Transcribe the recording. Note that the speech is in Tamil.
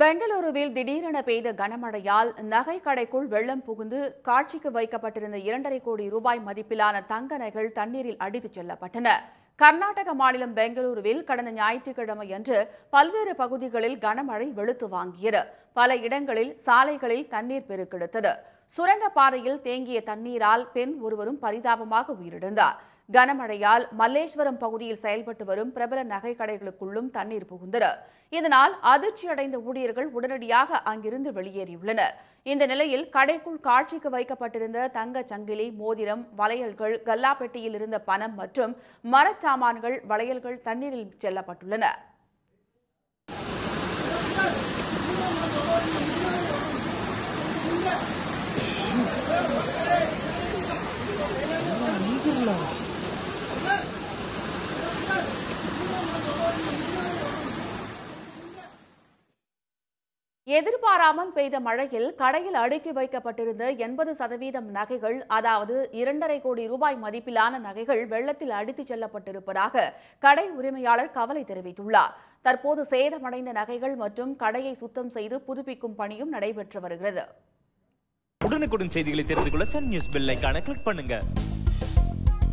பெங்களூருவில் திடீரென பெய்த கனமழையால் நகை கடைக்குள் வெள்ளம் புகுந்து காட்சிக்கு வைக்கப்பட்டிருந்த இரண்டரை கோடி ரூபாய் மதிப்பிலான தங்க நகைகள் தண்ணீரில் அடித்துச் செல்லப்பட்டன கர்நாடக மாநிலம் பெங்களூருவில் கடந்த ஞாயிற்றுக்கிழமை அன்று பல்வேறு பகுதிகளில் கனமழை வெளுத்து வாங்கியது பல இடங்களில் சாலைகளில் தண்ணீர் பெருக்கெடுத்தது சுரங்கப்பாதையில் தேங்கிய தண்ணீரால் பெண் ஒருவரும் பரிதாபமாக உயிரிழந்தார் கனமழையால் மல்லேஸ்வரம் பகுதியில் செயல்பட்டு வரும் பிரபல நகை கடைகளுக்குள்ளும் தண்ணீர் புகுந்தது இதனால் அதிர்ச்சியடைந்த ஊழியர்கள் உடனடியாக அங்கிருந்து வெளியேறியுள்ளனர் இந்த நிலையில் கடைக்குள் காட்சிக்கு வைக்கப்பட்டிருந்த தங்க சங்கிலி மோதிரம் வளையல்கள் கல்லாப்பெட்டியில் இருந்த பணம் மற்றும் மரச்சாமான்கள் வளையல்கள் தண்ணீரில் செல்லப்பட்டுள்ளன எதிர்பாராமல் பெய்த மழையில் கடையில் அடுக்கி வைக்கப்பட்டிருந்த எண்பது சதவீதம் நகைகள் அதாவது இரண்டரை கோடி ரூபாய் மதிப்பிலான நகைகள் வெள்ளத்தில் அடித்துச் செல்லப்பட்டிருப்பதாக கடை உரிமையாளர் கவலை தெரிவித்துள்ளார் தற்போது சேதமடைந்த நகைகள் மற்றும் கடையை சுத்தம் செய்து புதுப்பிக்கும் பணியும் நடைபெற்று வருகிறது உடனுக்குடன் செய்திகளை தெரிந்து கொள்ள சன் நியூஸ் கிளிக் பண்ணுங்க